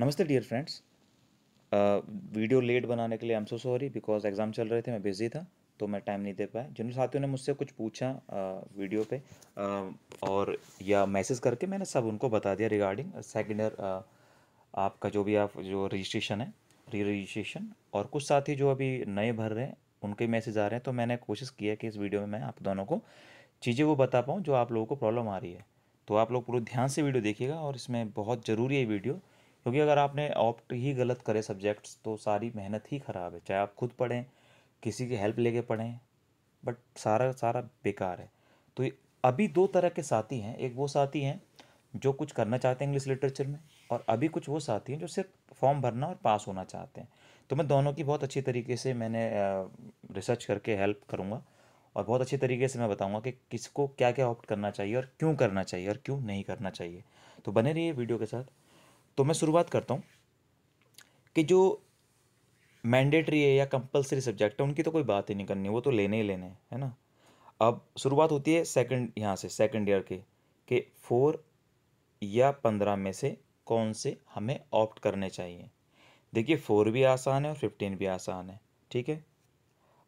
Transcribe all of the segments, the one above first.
नमस्ते dear friends video late बनाने के लिए I am so sorry because exam चल रहे थे मैं बिज़ी था तो मैं टाइम नहीं दे पाया जिन साथियों ने मुझसे कुछ पूछा वीडियो uh, पे uh, और या मैसेज करके मैंने सब उनको बता दिया रिगार्डिंग सेकेंड ईयर आपका जो भी आप जो रजिस्ट्रेशन है री रजिस्ट्रेशन और कुछ साथी जो अभी नए भर रहे हैं उनके मैसेज आ रहे हैं तो मैंने कोशिश किया कि इस वीडियो में मैं आप दोनों को चीज़ें वो बता पाऊँ जो आप लोगों को प्रॉब्लम आ रही है तो आप लोग पूरे ध्यान से वीडियो देखिएगा और इसमें बहुत ज़रूरी है वीडियो क्योंकि अगर आपने ऑप्ट ही गलत करे सब्जेक्ट्स तो सारी मेहनत ही ख़राब है चाहे आप खुद पढ़ें किसी की हेल्प लेके पढ़ें बट सारा सारा बेकार है तो अभी दो तरह के साथी हैं एक वो साथी हैं जो कुछ करना चाहते हैं इंग्लिश लिटरेचर में और अभी कुछ वो साथी हैं जो सिर्फ फॉर्म भरना और पास होना चाहते हैं तो मैं दोनों की बहुत अच्छी तरीके से मैंने रिसर्च करके हेल्प करूँगा और बहुत अच्छी तरीके से मैं बताऊँगा कि किसको क्या क्या ऑप्ट करना चाहिए और क्यों करना चाहिए और क्यों नहीं करना चाहिए तो बने रहिए वीडियो के साथ तो मैं शुरुआत करता हूँ कि जो मैंडेटरी है या कंपलसरी सब्जेक्ट है उनकी तो कोई बात ही नहीं करनी वो तो लेने ही लेने हैं है ना अब शुरुआत होती है सेकंड यहाँ से सेकंड ईयर के कि फोर या पंद्रह में से कौन से हमें ऑप्ट करने चाहिए देखिए फोर भी आसान है और फिफ्टीन भी आसान है ठीक है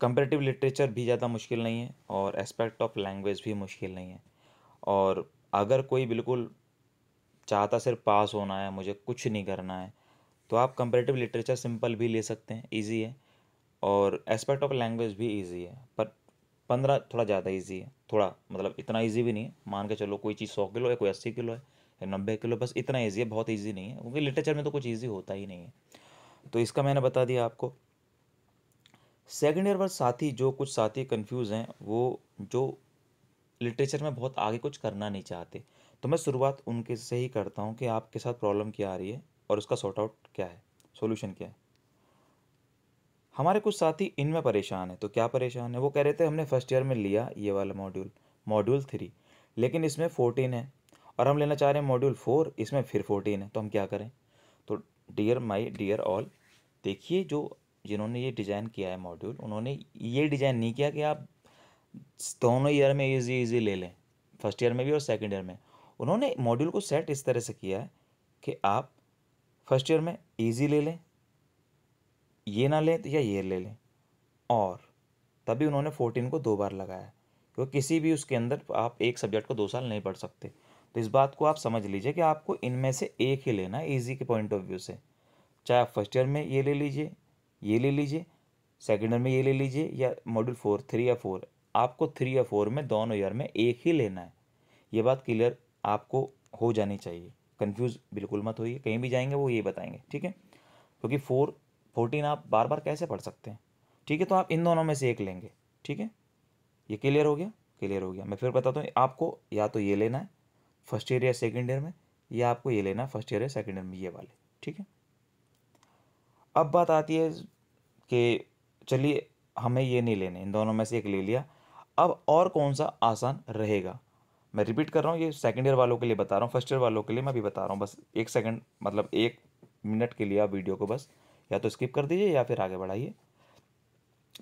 कंपेरेटिव लिटरेचर भी ज़्यादा मुश्किल नहीं है और एस्पेक्ट ऑफ लैंग्वेज भी मुश्किल नहीं है और अगर कोई बिल्कुल चाहता सिर्फ पास होना है मुझे कुछ नहीं करना है तो आप कंपेरेटिव लिटरेचर सिंपल भी ले सकते हैं ईजी है और एस्पेक्ट ऑफ लैंग्वेज भी ईजी है पर पंद्रह थोड़ा ज़्यादा ईजी है थोड़ा मतलब इतना ईजी भी नहीं है मान के चलो कोई चीज़ सौ किलो है कोई अस्सी किलो है या नब्बे किलो बस इतना ईजी है बहुत ईजी नहीं है क्योंकि लिटरेचर में तो कुछ ईजी होता ही नहीं है तो इसका मैंने बता दिया आपको सेकेंड ईयर पर साथी जो कुछ साथी कन्फ्यूज़ हैं वो जो लिटरेचर में बहुत आगे कुछ करना नहीं चाहते तो मैं शुरुआत उनके से ही करता हूँ कि आपके साथ प्रॉब्लम क्या आ रही है और उसका सॉर्ट आउट क्या है सोल्यूशन क्या है हमारे कुछ साथी इनमें परेशान है तो क्या परेशान है वो कह रहे थे हमने फर्स्ट ईयर में लिया ये वाला मॉड्यूल मॉड्यूल थ्री लेकिन इसमें फोर्टीन है और हम लेना चाह रहे हैं मॉड्यूल फोर इसमें फिर फोर्टीन है तो हम क्या करें तो डियर माई डियर ऑल देखिए जो जिन्होंने ये डिज़ाइन किया है मॉड्यूल उन्होंने ये डिज़ाइन नहीं किया कि आप दोनों ईयर में ईजी ईजी ले लें फर्स्ट ईयर में भी और सेकेंड ईयर में उन्होंने मॉड्यूल को सेट इस तरह से किया है कि आप फर्स्ट ईयर में ईजी ले लें ये ना लें तो या ये ले लें और तभी उन्होंने फोर्टीन को दो बार लगाया क्योंकि किसी भी उसके अंदर आप एक सब्जेक्ट को दो साल नहीं पढ़ सकते तो इस बात को आप समझ लीजिए कि आपको इनमें से एक ही लेना है ईजी के पॉइंट ऑफ व्यू से चाहे आप फर्स्ट ईयर में ये ले लीजिए ये ले लीजिए सेकेंड ईयर में ये ले लीजिए या मॉड्यूल फोर थ्री या फोर आपको थ्री या फोर में दोनों ईयर में एक ही लेना है ये बात क्लियर आपको हो जानी चाहिए कन्फ्यूज़ बिल्कुल मत होइए कहीं भी जाएंगे वो ये बताएंगे ठीक है क्योंकि फोर फोर्टीन आप बार बार कैसे पढ़ सकते हैं ठीक है तो आप इन दोनों में से एक लेंगे ठीक है ये क्लियर हो गया क्लियर हो गया मैं फिर बताता हूँ आपको या तो ये लेना है फर्स्ट ईयर या सेकेंड ईयर में या आपको ये लेना है फर्स्ट ईयर या सेकेंड ईयर में ये वाले ठीक है अब बात आती है कि चलिए हमें ये नहीं लेने इन दोनों में से एक ले लिया अब और कौन सा आसान रहेगा मैं रिपीट कर रहा हूँ ये सेकेंड ईयर वालों के लिए बता रहा हूँ फर्स्ट ईयर वालों के लिए मैं भी बता रहा हूँ बस एक सेकेंड मतलब एक मिनट के लिए आप वीडियो को बस या तो स्किप कर दीजिए या फिर आगे बढ़ाइए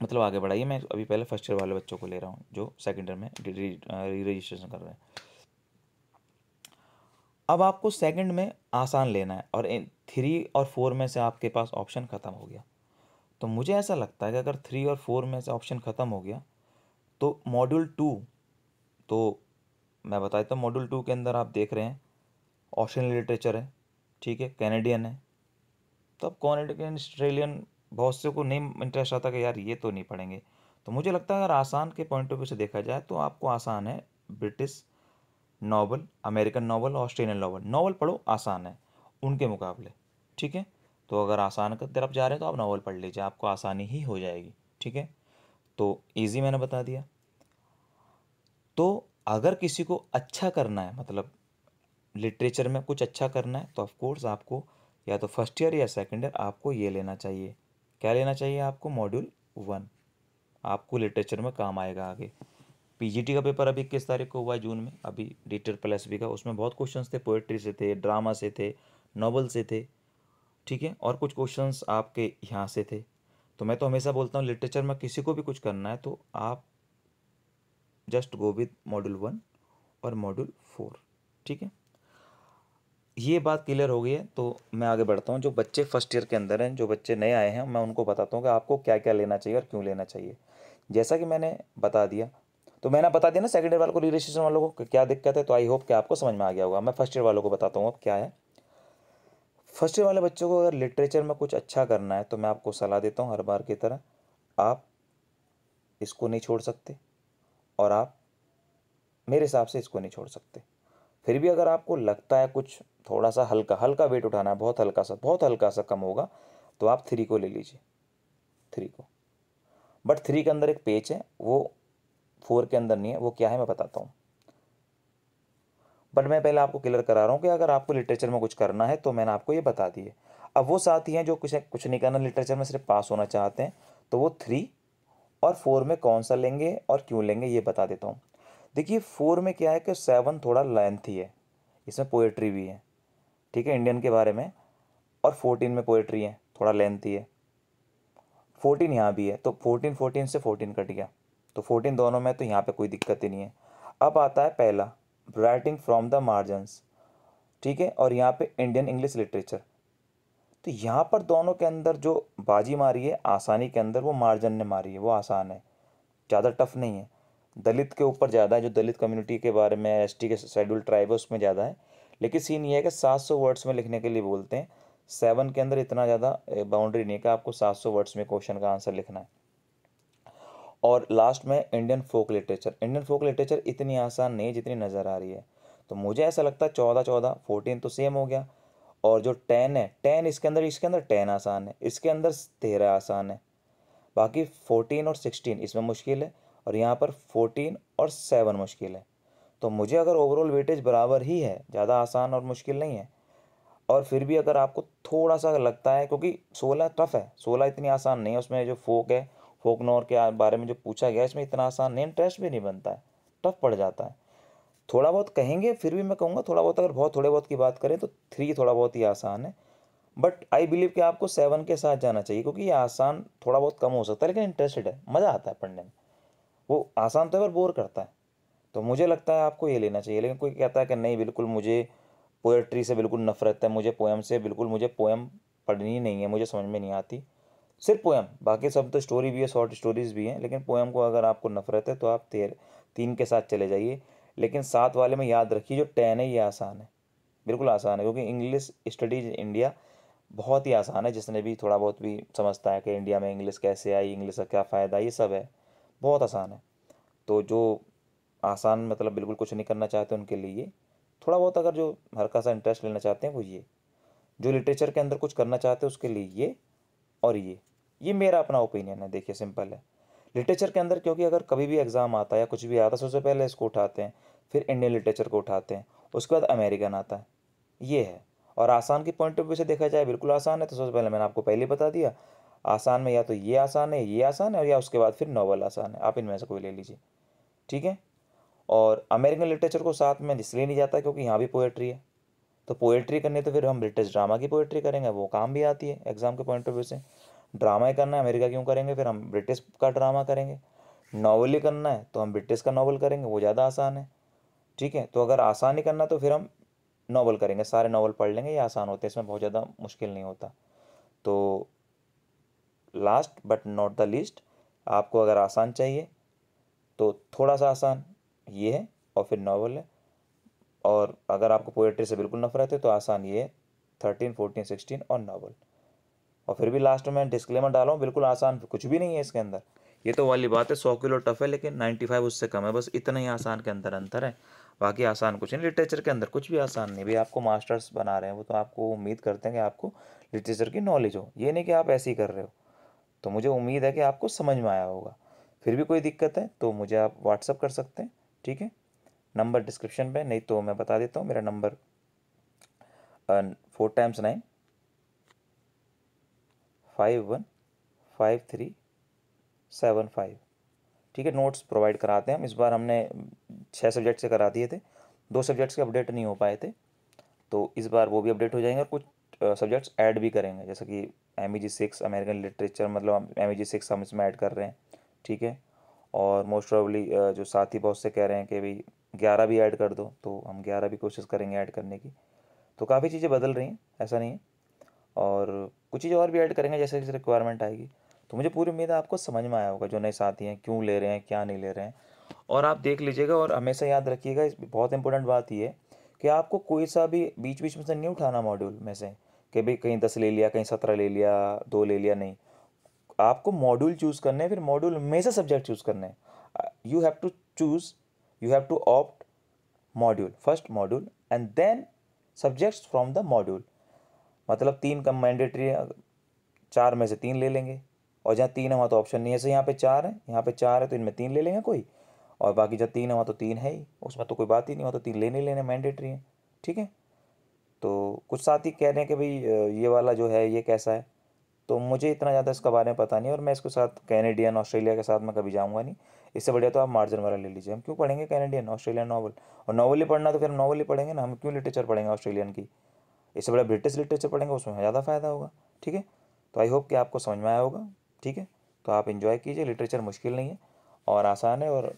मतलब आगे बढ़ाइए मैं अभी पहले फर्स्ट ईयर वाले बच्चों को ले रहा हूँ जो सेकेंड ईयर में री रजिस्ट्रेशन कर रहे हैं अब आपको सेकंड में आसान लेना है और थ्री और फोर में से आपके पास ऑप्शन ख़त्म हो गया तो मुझे ऐसा लगता है कि अगर थ्री और फोर में से ऑप्शन ख़त्म हो गया तो मॉड्यूल टू तो मैं बता देता हूँ मॉड्यूल टू के अंदर आप देख रहे हैं ऑस्ट्रेलियन लिटरेचर है ठीक है कैनेडियन है तो अब कॉनेडियन ऑस्ट्रेलियन बहुत से को नहीं इंटरेस्ट आता कि यार ये तो नहीं पढ़ेंगे तो मुझे लगता है अगर आसान के पॉइंट ऑफ व्यू से देखा जाए तो आपको आसान है British novel American novel Australian novel novel पढ़ो आसान है उनके मुकाबले ठीक है तो अगर आसान की तरफ जा रहे हैं तो आप नावल पढ़ लीजिए आपको आसानी ही हो जाएगी ठीक है तो ईजी मैंने बता दिया तो अगर किसी को अच्छा करना है मतलब लिटरेचर में कुछ अच्छा करना है तो ऑफकोर्स आपको या तो फर्स्ट ईयर या सेकेंड ईयर आपको ये लेना चाहिए क्या लेना चाहिए आपको मॉड्यूल वन आपको लिटरेचर में काम आएगा आगे पीजीटी का पेपर अभी इक्कीस तारीख को हुआ है जून में अभी डिटेल प्लस भी का उसमें बहुत क्वेश्चंस थे पोएट्री से थे ड्रामा से थे नॉवल से थे ठीक है और कुछ क्वेश्चंस आपके यहाँ से थे तो मैं तो हमेशा बोलता हूँ लिटरेचर में किसी को भी कुछ करना है तो आप just go with module one और मॉड्यूल फोर ठीक है ये बात क्लियर हो गई है तो मैं आगे बढ़ता हूँ जो बच्चे फर्स्ट ईयर के अंदर हैं जो बच्चे नए आए हैं मैं उनको बताता हूँ कि आपको क्या क्या लेना चाहिए और क्यों लेना चाहिए जैसा कि मैंने बता दिया तो मैंने बता दिया ना सेकेंड ईयर वालों को रजिस्ट्रेशन वालों को क्या दिक्कत है तो आई होप कि आपको समझ में आ गया होगा मैं फर्स्ट ईयर वालों को बताता हूँ अब क्या है फर्स्ट ईयर वाले बच्चों को अगर लिटरेचर में कुछ अच्छा करना है तो मैं आपको सलाह देता हूँ हर बार की तरह आप इसको नहीं छोड़ सकते और आप मेरे हिसाब से इसको नहीं छोड़ सकते फिर भी अगर आपको लगता है कुछ थोड़ा सा हल्का हल्का वेट उठाना है बहुत हल्का सा बहुत हल्का सा कम होगा तो आप थ्री को ले लीजिए थ्री को बट थ्री के अंदर एक पेज है वो फोर के अंदर नहीं है वो क्या है मैं बताता हूँ बट मैं पहले आपको क्लियर करा रहा हूँ कि अगर आपको लिटरेचर में कुछ करना है तो मैंने आपको ये बता दिए अब वो साथी हैं जो कुछ कुछ नहीं करना लिटरेचर में सिर्फ पास होना चाहते हैं तो वो थ्री और फोर में कौन सा लेंगे और क्यों लेंगे ये बता देता हूँ देखिए फोर में क्या है कि सेवन थोड़ा लेंथी है इसमें पोएट्री भी है ठीक है इंडियन के बारे में और फोर्टीन में पोएट्री है थोड़ा लेंथी है फोर्टीन यहाँ भी है तो फोर्टीन फोर्टीन से फोर्टीन कट गया तो फोर्टीन दोनों में तो यहाँ पे कोई दिक्कत ही नहीं है अब आता है पहला राइटिंग फ्रॉम द मार्जन्स ठीक है और यहाँ पे इंडियन इंग्लिश लिटरेचर तो यहाँ पर दोनों के अंदर जो बाजी मारी है आसानी के अंदर वो मार्जन ने मारी है वो आसान है ज़्यादा टफ नहीं है दलित के ऊपर ज़्यादा है जो दलित कम्युनिटी के बारे में एस टी के शेड्यूल ट्राइब है उसमें ज़्यादा है लेकिन सीन ये है कि सात सौ वर्ड्स में लिखने के लिए बोलते हैं सेवन के अंदर इतना ज़्यादा बाउंड्री नहीं है कि आपको सात सौ वर्ड्स में क्वेश्चन का आंसर लिखना है और लास्ट में Indian folk literature Indian folk literature इतनी आसान नहीं जितनी नज़र आ रही है तो मुझे ऐसा लगता है चौदह चौदह फोर्टीन तो सेम हो गया और जो टेन है टेन इसके अंदर इसके अंदर टेन आसान है इसके अंदर तेरह आसान है बाकी फोर्टीन और सिक्सटीन इसमें मुश्किल है और यहाँ पर फोर्टीन और सेवन मुश्किल है तो मुझे अगर ओवरऑल वेटेज बराबर ही है ज़्यादा आसान और मुश्किल नहीं है और फिर भी अगर आपको थोड़ा सा लगता है क्योंकि सोलह टफ है सोलह इतनी आसान नहीं है उसमें जो फोक है फोक नोर के बारे में जो पूछा गया इसमें इतना आसान नहीं इंटरेस्ट भी नहीं बनता है टफ पड़ जाता है थोड़ा बहुत कहेंगे फिर भी मैं कहूँगा थोड़ा बहुत अगर बहुत थोड़े बहुत की बात करें तो थ्री थोड़ा बहुत ही आसान है बट आई बिलीव कि आपको सेवन के साथ जाना चाहिए क्योंकि ये आसान थोड़ा बहुत कम हो सकता है लेकिन इंटरेस्टेड है मज़ा आता है पढ़ने में वो आसान तो है पर बोर करता है तो मुझे लगता है आपको ये लेना चाहिए लेकिन कोई कहता है कि नहीं बिल्कुल मुझे पोएट्री से बिल्कुल नफरत है मुझे पोएम से बिल्कुल मुझे पोएम पढ़नी नहीं है मुझे समझ में नहीं आती सिर्फ पोएम बाकी सब तो स्टोरी भी है शॉर्ट स्टोरीज़ भी हैं लेकिन पोएम को अगर आपको नफरत है तो आप तेर तीन के साथ चले जाइए लेकिन सात वाले में याद रखिए जो टेन है ये आसान है बिल्कुल आसान है क्योंकि इंग्लिश स्टडीज इंडिया बहुत ही आसान है जिसने भी थोड़ा बहुत भी समझता है कि इंडिया में इंग्लिश कैसे आई इंग्लिश का क्या फ़ायदा ये सब है बहुत आसान है तो जो आसान मतलब बिल्कुल कुछ नहीं करना चाहते उनके लिए थोड़ा बहुत अगर जो हल्का सा इंटरेस्ट लेना चाहते हैं वो ये जो लिटरेचर के अंदर कुछ करना चाहते हैं उसके लिए ये और ये ये मेरा अपना ओपिनियन है देखिए सिंपल है लिटरेचर के अंदर क्योंकि अगर कभी भी एग्ज़ाम आता है या कुछ भी आता है सबसे पहले इसको उठाते हैं फिर इंडियन लिटरेचर को उठाते हैं उसके बाद अमेरिकन आता है ये है और आसान की पॉइंट ऑफ व्यू से देखा जाए बिल्कुल आसान है तो सबसे पहले मैंने आपको पहले बता दिया आसान में या तो ये आसान है ये आसान है और या उसके बाद फिर नावल आसान है आप इनमें से कोई ले लीजिए ठीक है और अमेरिकन लिटरेचर को साथ में इसलिए नहीं जाता क्योंकि यहाँ भी पोएट्री है तो पोएट्री करनी तो फिर हम ब्रिटिश ड्रामा की पोएट्री करेंगे वो काम भी आती है एग्ज़ाम के पॉइंट ऑफ व्यू से ड्रामा ही करना है अमेरिका क्यों करेंगे फिर हम ब्रिटिश का ड्रामा करेंगे नावल ही करना है तो हम ब्रिटिश का नावल करेंगे वो ज़्यादा आसान है ठीक है तो अगर आसान ही करना तो फिर हम नावल करेंगे सारे नावल पढ़ लेंगे ये आसान होते हैं इसमें बहुत ज़्यादा मुश्किल नहीं होता तो last but not the least आपको अगर आसान चाहिए तो थोड़ा सा आसान ये है और फिर नावल है और अगर आपको पोएट्री से बिल्कुल नफरत है तो आसान ये है थर्टीन फोर्टीन सिक्सटीन और नावल और फिर भी लास्ट में डिस्क्लेमर डाला हूँ बिल्कुल आसान कुछ भी नहीं है इसके अंदर ये तो वाली बात है सौ किलो टफ है लेकिन नाइन्टी फाइव उससे कम है बस इतना ही आसान के अंदर अंतर है बाकी आसान कुछ नहीं लिटरेचर के अंदर कुछ भी आसान नहीं भाई आपको मास्टर्स बना रहे हैं वो तो आपको उम्मीद करते हैं कि आपको लिटरेचर की नॉलेज हो ये नहीं कि आप ऐसे ही कर रहे हो तो मुझे उम्मीद है कि आपको समझ में आया होगा फिर भी कोई दिक्कत है तो मुझे आप व्हाट्सअप कर सकते हैं ठीक है नंबर डिस्क्रिप्शन पर नहीं तो मैं बता देता हूँ मेरा number four times nine five one five three seven five ठीक है नोट्स प्रोवाइड कराते हैं हम इस बार हमने छः सब्जेक्ट से करा दिए थे दो सब्जेक्ट्स के अपडेट नहीं हो पाए थे तो इस बार वो भी अपडेट हो जाएंगे और कुछ सब्जेक्ट्स ऐड भी करेंगे जैसे कि M E G six American literature मतलब एम ई जी सिक्स हम इसमें ऐड कर रहे हैं ठीक है और मोस्ट प्रोबली जो साथी बहुत से कह रहे हैं कि भाई ग्यारह भी ऐड कर दो तो हम ग्यारह भी कोशिश करेंगे ऐड करने की तो काफ़ी चीज़ें बदल रही हैं ऐसा नहीं है और कुछ चीज़ें और भी ऐड करेंगे जैसे जैसे रिक्वायरमेंट आएगी तो मुझे पूरी उम्मीद है आपको समझ में आया होगा जो नए साथी हैं क्यों ले रहे हैं क्या नहीं ले रहे हैं और आप देख लीजिएगा और हमेशा याद रखिएगा इस बहुत इंपॉर्टेंट बात ये है कि आपको कोई सा भी बीच बीच में से नहीं उठाना मॉड्यूल में से कि भाई कहीं दस ले लिया कहीं सत्रह ले लिया दो ले लिया नहीं आपको मॉड्यूल चूज़ करने हैं फिर मॉड्यूल में से सब्जेक्ट चूज़ करने हैं you have to choose you have to opt module first module and then subjects from the module मतलब तीन कम मैंडेटरी uh, चार में से तीन ले लेंगे और जहाँ तीन है वहाँ तो ऑप्शन नहीं है ऐसे यहाँ पे चार है यहाँ पे चार है तो इनमें तीन ले लेंगे कोई और बाकी जहाँ तीन है वहाँ तो तीन है ही उसमें तो कोई बात ही नहीं वहाँ तो तीन लेने लेने मैंडेटरी है ठीक है तो कुछ साथी कह रहे हैं कि भाई ये वाला जो है ये कैसा है तो मुझे इतना ज़्यादा इसका बारे में पता नहीं और मैं इसके साथ कैनेडियन ऑस्ट्रेलिया के साथ मैं कभी जाऊँगा नहीं इससे बढ़िया तो आप मार्जिन वाला ले लीजिए हम क्यों पढ़ेंगे कैनेडियन ऑस्ट्रेलियन नावल और नावल ही पढ़ना तो फिर नावल ही पढ़ेंगे ना हम क्यों लिटरेचर पढ़ेंगे ऑस्ट्रेलियन की इससे बड़ा ब्रिटिश लिटरेचर पढ़ेंगे उसमें ज़्यादा फ़ायदा होगा ठीक है तो आई होप कि आपको समझ में आया होगा ठीक है तो आप इन्जॉय कीजिए लिटरेचर मुश्किल नहीं है और आसान है और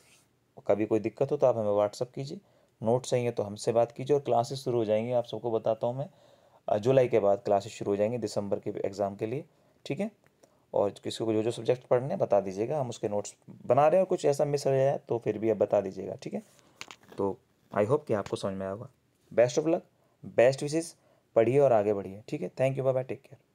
कभी कोई दिक्कत हो तो आप हमें व्हाट्सअप कीजिए नोट चाहिए तो हमसे बात कीजिए और क्लासेस शुरू हो जाएंगी आप सबको बताता हूँ मैं जुलाई के बाद क्लासेस शुरू हो जाएंगी दिसंबर के एग्ज़ाम के लिए ठीक है और किसी को जो जो सब्जेक्ट पढ़ने हैं बता दीजिएगा हम उसके नोट्स बना रहे हैं और कुछ ऐसा मिस रह जाए तो फिर भी आप बता दीजिएगा ठीक है तो आई होप कि आपको समझ में आएगा best of luck best wishes पढ़िए और आगे बढ़िए ठीक है thank you bye bye take care